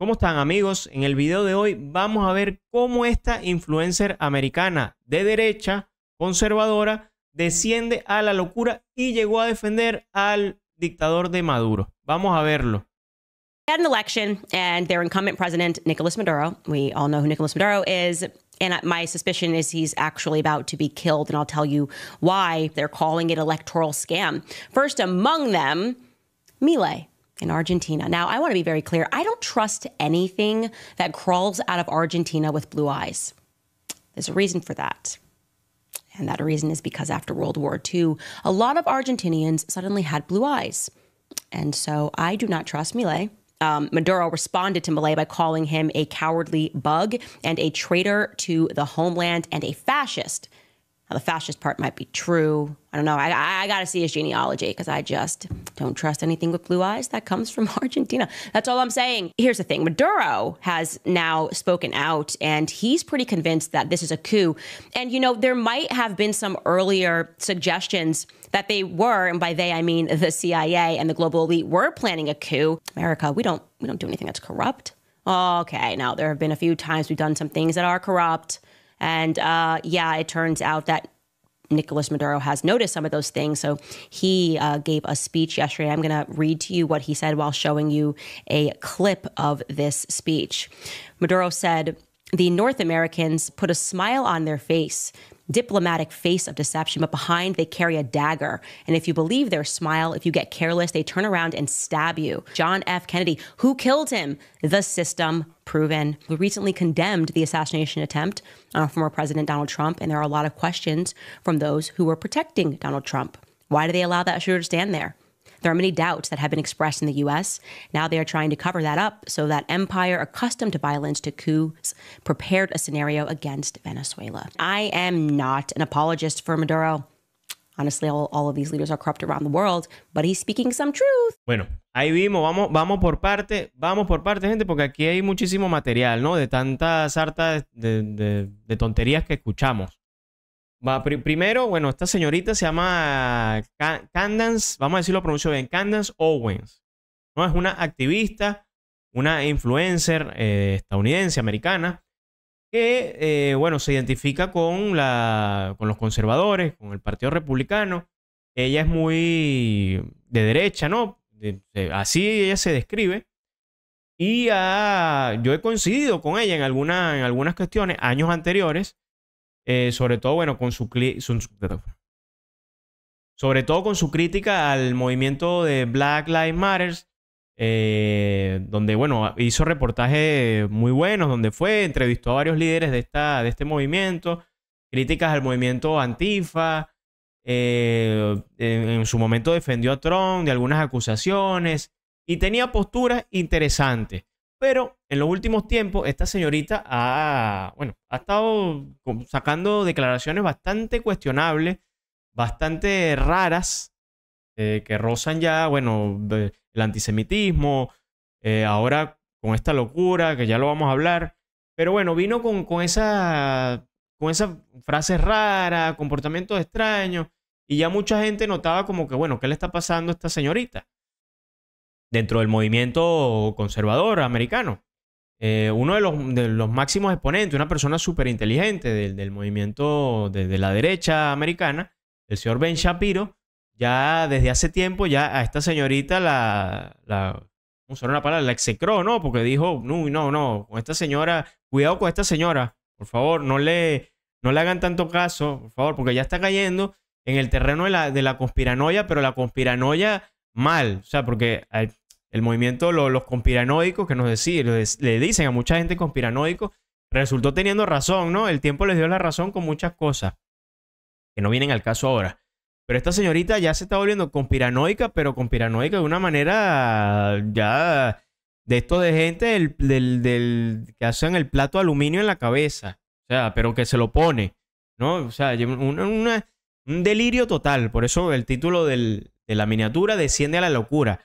¿Cómo están amigos? En el video de hoy vamos a ver cómo esta influencer americana de derecha, conservadora, desciende a la locura y llegó a defender al dictador de Maduro. Vamos a verlo. Had an election and their incumbent president Nicolas Maduro. We all know who Nicolas Maduro is. And my suspicion is he's actually about to be killed, and I'll tell you why. They're calling it electoral scam. First among them, Milei. in Argentina. Now, I want to be very clear I don't trust anything that crawls out of Argentina with blue eyes. There's a reason for that. And that reason is because after World War II, a lot of Argentinians suddenly had blue eyes. And so I do not trust Millet. Um, Maduro responded to Milay by calling him a cowardly bug and a traitor to the homeland and a fascist now, the fascist part might be true. I don't know. I, I got to see his genealogy because I just don't trust anything with blue eyes that comes from Argentina. That's all I'm saying. Here's the thing Maduro has now spoken out, and he's pretty convinced that this is a coup. And, you know, there might have been some earlier suggestions that they were, and by they I mean the CIA and the global elite were planning a coup. America, we don't we don't do anything that's corrupt. Okay, now there have been a few times we've done some things that are corrupt. And uh, yeah, it turns out that Nicolas Maduro has noticed some of those things. So he uh, gave a speech yesterday. I'm going to read to you what he said while showing you a clip of this speech. Maduro said, The North Americans put a smile on their face diplomatic face of deception, but behind they carry a dagger. And if you believe their smile, if you get careless, they turn around and stab you. John F. Kennedy, who killed him? The system proven, who recently condemned the assassination attempt on uh, former President Donald Trump. And there are a lot of questions from those who were protecting Donald Trump. Why do they allow that shooter to stand there? There are many doubts that have been expressed in the U.S. Now they are trying to cover that up so that empire accustomed to violence, to coups, prepared a scenario against Venezuela. I am not an apologist for Maduro. Honestly, all, all of these leaders are corrupt around the world, but he's speaking some truth. Bueno, Ahí vimos, vamos, vamos por parte, vamos por parte, gente, porque aquí hay muchísimo material, ¿no? De tanta sarta de, de, de, tonterías que escuchamos. primero, bueno, esta señorita se llama Candance, vamos a decirlo pronuncio bien, Candance Owens. ¿no? Es una activista, una influencer eh, estadounidense, americana, que, eh, bueno, se identifica con, la, con los conservadores, con el Partido Republicano. Ella es muy de derecha, ¿no? así ella se describe. Y yo he coincidido con ella en, en algunas cuestiones años anteriores eh, sobre todo, bueno, con su, sobre todo con su crítica al movimiento de Black Lives Matter, eh, donde, bueno, hizo reportajes muy buenos, donde fue, entrevistó a varios líderes de, esta, de este movimiento, críticas al movimiento antifa, eh, en su momento defendió a Trump de algunas acusaciones y tenía posturas interesantes. Pero en los últimos tiempos, esta señorita ha, bueno, ha estado sacando declaraciones bastante cuestionables, bastante raras, eh, que rozan ya, bueno, el antisemitismo, eh, ahora con esta locura, que ya lo vamos a hablar. Pero bueno, vino con, con esa, con esa frase rara, comportamientos extraños, y ya mucha gente notaba como que, bueno, ¿qué le está pasando a esta señorita? dentro del movimiento conservador americano. Eh, uno de los, máximos exponentes, una persona súper inteligente del, movimiento de, la derecha americana, el señor Ben Shapiro, ya desde hace tiempo ya a esta señorita la, la usar una palabra, la execró, ¿no? Porque dijo, no, no, no, con esta señora, cuidado con esta señora, por favor, no le, no le hagan tanto caso, por favor, porque ya está cayendo en el terreno de la, de la conspiranoia, pero la conspiranoia mal, o sea, porque eh, el movimiento, los conspiranoicos que nos decían, le dicen a mucha gente conspiranoico, resultó teniendo razón, ¿no? El tiempo les dio la razón con muchas cosas que no vienen al caso ahora. Pero esta señorita ya se está volviendo conspiranoica, pero conspiranoica de una manera ya de esto de gente del, del, que hacen el plato de aluminio en la cabeza. O sea, pero que se lo pone, ¿no? O sea, un delirio total. Por eso el título de la miniatura desciende a la locura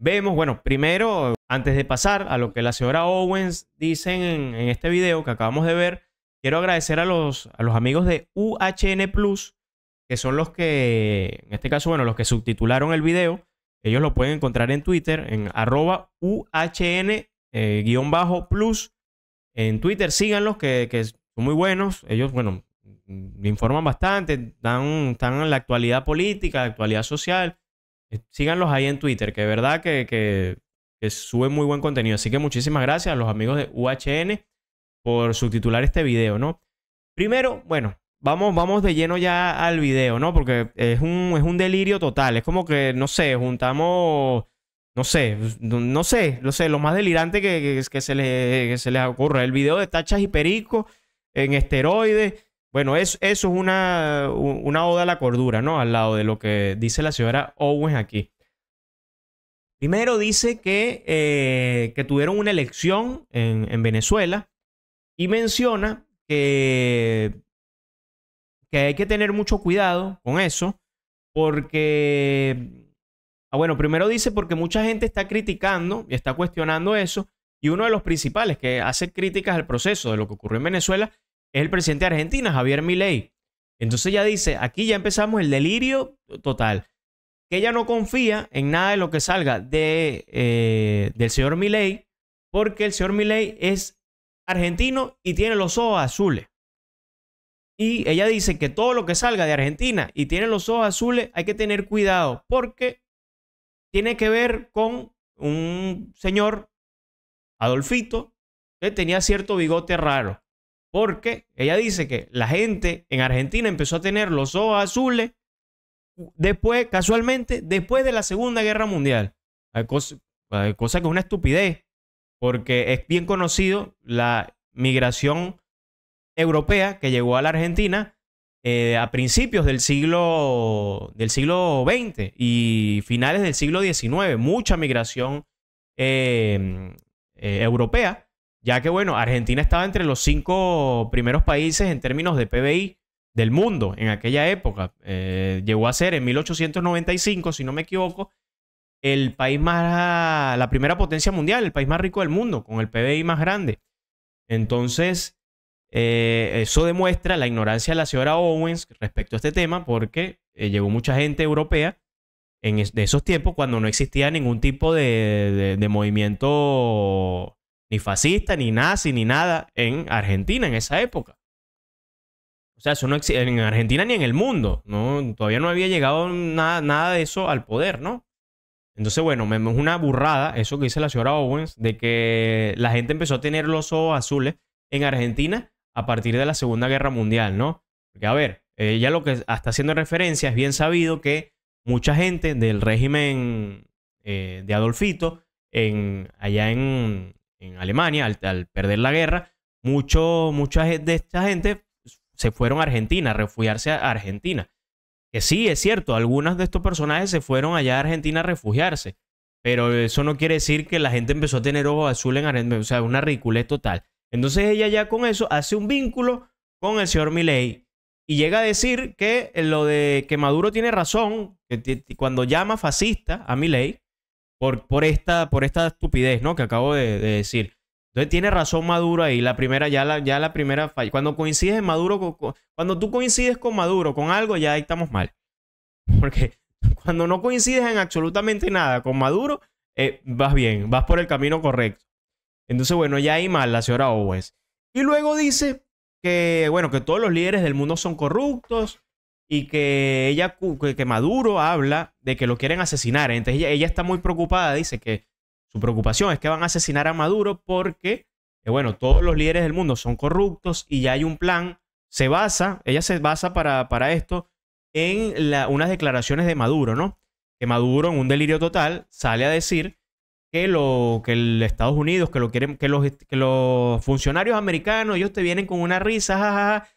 vemos, bueno, primero, antes de pasar a lo que la señora Owens dice en, este video que acabamos de ver, quiero agradecer a los, a los amigos de UHN Plus, que son los que, en este caso, bueno, los que subtitularon el video. Ellos lo pueden encontrar en Twitter, en arroba UHN-plus. Eh, en Twitter, síganlos, que, que, son muy buenos. Ellos, bueno, mm, mm, informan bastante, dan, están en la actualidad política, la actualidad social. Eh, síganlos ahí en Twitter, que es verdad que, que, suben muy buen contenido. Así que muchísimas gracias a los amigos de UHN por subtitular este video, ¿no? Primero, bueno, vamos, vamos de lleno ya al video, ¿no? Porque es un, es un delirio total. Es como que, no sé, juntamos. No sé, no sé, lo sé, lo más delirante que, que, se, les, se ocurra. El video de tachas y perico en esteroides bueno, eso, es una, una oda a la cordura, ¿no? Al lado de lo que dice la señora Owens aquí. Primero dice que, eh, que tuvieron una elección en, Venezuela y menciona que, que hay que tener mucho cuidado con eso porque, ah, bueno, primero dice porque mucha gente está criticando y está cuestionando eso y uno de los principales que hace críticas al proceso de lo que ocurrió en Venezuela es el presidente de Argentina, Javier Milei. Entonces ella dice, aquí ya empezamos el delirio total. Que ella no confía en nada de lo que salga de, eh, del señor Milei, porque el señor Milei es argentino y tiene los ojos azules. Y ella dice que todo lo que salga de Argentina y tiene los ojos azules hay que tener cuidado porque tiene que ver con un señor, Adolfito, que tenía cierto bigote raro. Porque ella dice que la gente en Argentina empezó a tener los ojos azules después, casualmente, después de la Segunda Guerra Mundial. Cosa, que es una estupidez, porque es bien conocido la migración europea que llegó a la Argentina eh, a principios del siglo, del siglo XX y finales del siglo XIX. Mucha migración eh, eh, europea ya que bueno, Argentina estaba entre los cinco primeros países en términos de PBI del mundo en aquella época. Eh, llegó a ser en 1895, si no me equivoco, el país más, la primera potencia mundial, el país más rico del mundo, con el PBI más grande. Entonces, eh, eso demuestra la ignorancia de la señora Owens respecto a este tema, porque eh, llegó mucha gente europea en de esos tiempos cuando no existía ningún tipo de, de movimiento ni fascista, ni nazi, ni nada en Argentina en esa época. O sea, eso no existe en Argentina ni en el mundo. ¿no? Todavía no había llegado nada, nada de eso al poder, ¿no? Entonces, bueno, es una burrada eso que dice la señora Owens, de que la gente empezó a tener los ojos azules en Argentina a partir de la Segunda Guerra Mundial, ¿no? Porque, a ver, ella lo que está haciendo referencia es bien sabido que mucha gente del régimen eh, de Adolfito en, allá en, en Alemania, al, perder la guerra, mucho, mucha de esta gente se fueron a Argentina, a refugiarse a Argentina. Que sí, es cierto, algunos de estos personajes se fueron allá a Argentina a refugiarse, pero eso no quiere decir que la gente empezó a tener ojos azules en Argentina, o sea, una ridiculez total. Entonces ella ya con eso hace un vínculo con el señor Milei y llega a decir que lo de que Maduro tiene razón, cuando llama fascista a Milei, por, esta, por esta estupidez, ¿no? Que acabo de, decir. Entonces tiene razón Maduro ahí, la primera, ya la, ya la primera falla. Cuando coincides Maduro, con, cuando tú coincides con Maduro con algo, ya ahí estamos mal. Porque cuando no coincides en absolutamente nada con Maduro, eh, vas bien, vas por el camino correcto. Entonces, bueno, ya hay mal la señora Owens. Y luego dice que, bueno, que todos los líderes del mundo son corruptos, y que ella, que Maduro habla de que lo quieren asesinar. Entonces ella, está muy preocupada, dice que su preocupación es que van a asesinar a Maduro porque, eh, bueno, todos los líderes del mundo son corruptos y ya hay un plan. Se basa, ella se basa para, esto en unas declaraciones de Maduro, ¿no? Que Maduro en un delirio total sale a decir que, lo, que el Estados Unidos, que, lo quieren, que, los, que los funcionarios americanos, ellos te vienen con una risa, jajaja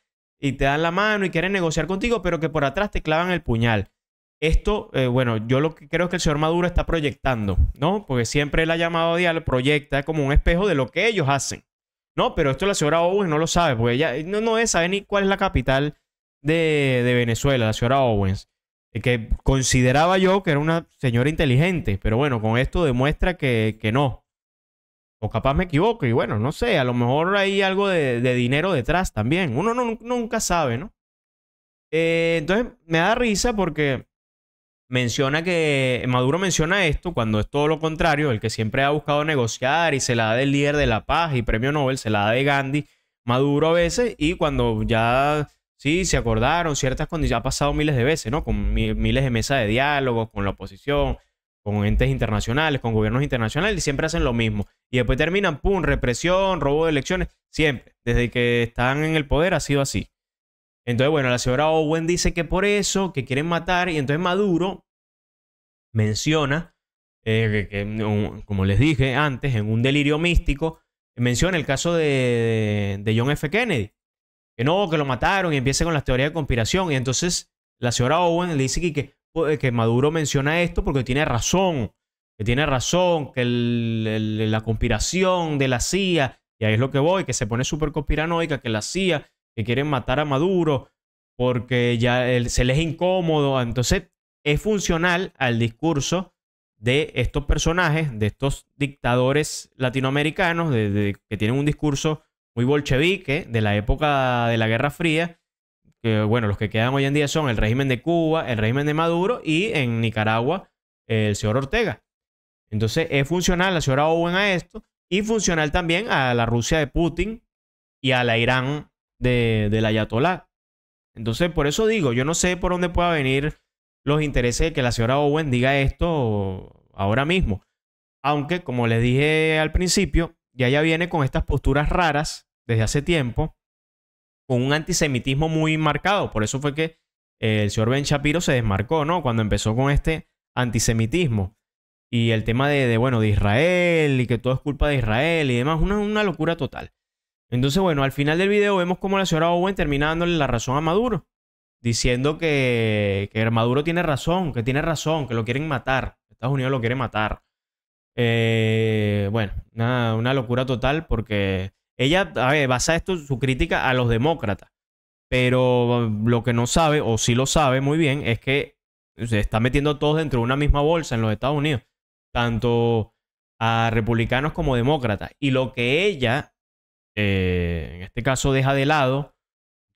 y te dan la mano y quieren negociar contigo, pero que por atrás te clavan el puñal. Esto, eh, bueno, yo lo que creo es que el señor Maduro está proyectando, ¿no? Porque siempre la ha llamado a proyecta como un espejo de lo que ellos hacen. No, pero esto la señora Owens no lo sabe, porque ella no, no es, sabe ni cuál es la capital de, de, Venezuela, la señora Owens, eh, que consideraba yo que era una señora inteligente, pero bueno, con esto demuestra que, que no. O capaz me equivoco y bueno, no sé, a lo mejor hay algo de, dinero detrás también. Uno nunca sabe, ¿no? Eh, entonces me da risa porque menciona que Maduro menciona esto cuando es todo lo contrario, el que siempre ha buscado negociar y se la da del líder de la paz y premio Nobel, se la da de Gandhi, Maduro a veces y cuando ya sí se acordaron ciertas condiciones, ha pasado miles de veces, ¿no? Con miles de mesas de diálogo, con la oposición con entes internacionales, con gobiernos internacionales, y siempre hacen lo mismo. Y después terminan, ¡pum!, represión, robo de elecciones, siempre. Desde que están en el poder ha sido así. Entonces, bueno, la señora Owen dice que por eso, que quieren matar, y entonces Maduro menciona, eh, como les dije antes, en un delirio místico, menciona el caso de, John F. Kennedy, que no, que lo mataron y empieza con las teorías de conspiración, y entonces la señora Owen le dice que eh, que Maduro menciona esto porque tiene razón, que tiene razón, que la conspiración de la CIA, y ahí es lo que voy, que se pone súper conspiranoica, que la CIA, que quieren matar a Maduro porque ya se les es incómodo, entonces es funcional al discurso de estos personajes, de estos dictadores latinoamericanos, que tienen un discurso muy bolchevique de la época de la Guerra Fría, bueno, los que quedan hoy en día son el régimen de Cuba, el régimen de Maduro y en Nicaragua el señor Ortega. Entonces es funcional la señora Owen a esto y funcional también a la Rusia de Putin y a la Irán de, la Ayatolá. Entonces por eso digo, yo no sé por dónde pueda venir los intereses de que la señora Owen diga esto ahora mismo. Aunque, como les dije al principio, ya ya viene con estas posturas raras desde hace tiempo con un antisemitismo muy marcado. Por eso fue que eh, el señor Ben Shapiro se desmarcó, ¿no? Cuando empezó con este antisemitismo. Y el tema de, bueno, de Israel y que todo es culpa de Israel y demás, una, locura total. Entonces, bueno, al final del video vemos como la señora Owen termina dándole la razón a Maduro, diciendo que, que Maduro tiene razón, que tiene razón, que lo quieren matar, Estados Unidos lo quiere matar. Eh, bueno, nada, una locura total porque ella, basa esto su crítica a los demócratas. Pero lo que no sabe, o sí lo sabe muy bien, es que se está metiendo todos dentro de una misma bolsa en los Estados Unidos. Tanto a republicanos como demócratas. Y lo que ella, eh, en este caso, deja de lado,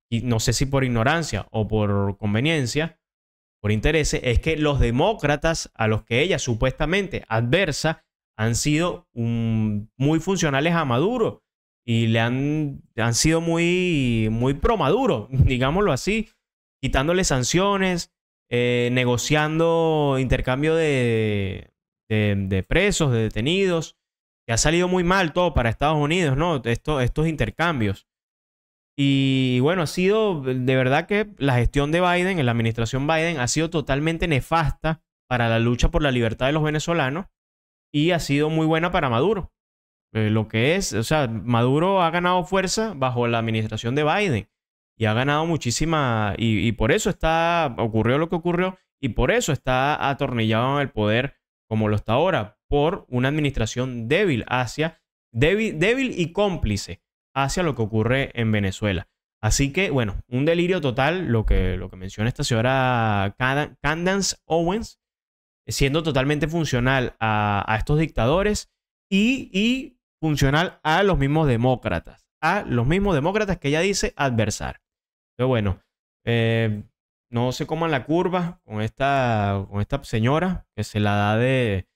y no sé si por ignorancia o por conveniencia, por intereses, es que los demócratas a los que ella supuestamente adversa han sido muy funcionales a Maduro y le han, han sido muy, muy promaduro digámoslo así, quitándole sanciones, eh, negociando intercambio de, de, presos, de detenidos. ha salido muy mal todo para Estados Unidos, ¿no? Esto, estos intercambios. Y bueno, ha sido de verdad que la gestión de Biden, en la administración Biden, ha sido totalmente nefasta para la lucha por la libertad de los venezolanos y ha sido muy buena para Maduro. Eh, lo que es, o sea, Maduro ha ganado fuerza bajo la administración de Biden y ha ganado muchísima, y, por eso está, ocurrió lo que ocurrió, y por eso está atornillado en el poder como lo está ahora, por una administración débil hacia, débil, débil y cómplice hacia lo que ocurre en Venezuela. Así que, bueno, un delirio total lo que, lo que menciona esta señora Candance Owens, siendo totalmente funcional a, estos dictadores y funcional a los mismos demócratas, a los mismos demócratas que ella dice adversar. Pero bueno, eh, no se coman la curva con esta, con esta señora que se la da de,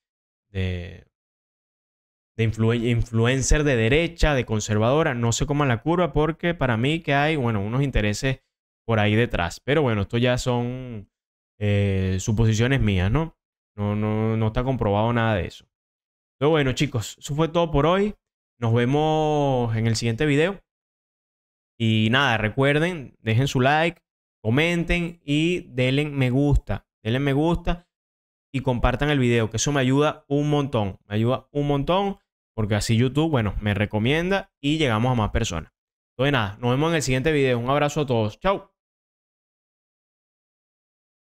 de, influencer de derecha, de conservadora. No se coman la curva porque para mí que hay, bueno, unos intereses por ahí detrás. Pero bueno, esto ya son eh, suposiciones mías, No, no, no está comprobado nada de eso bueno, chicos, eso fue todo por hoy. Nos vemos en el siguiente video. Y nada, recuerden, dejen su like, comenten y denle me gusta. Denle me gusta y compartan el video, que eso me ayuda un montón. Me ayuda un montón porque así YouTube, bueno, me recomienda y llegamos a más personas. Entonces nada, nos vemos en el siguiente video. Un abrazo a todos. Chao.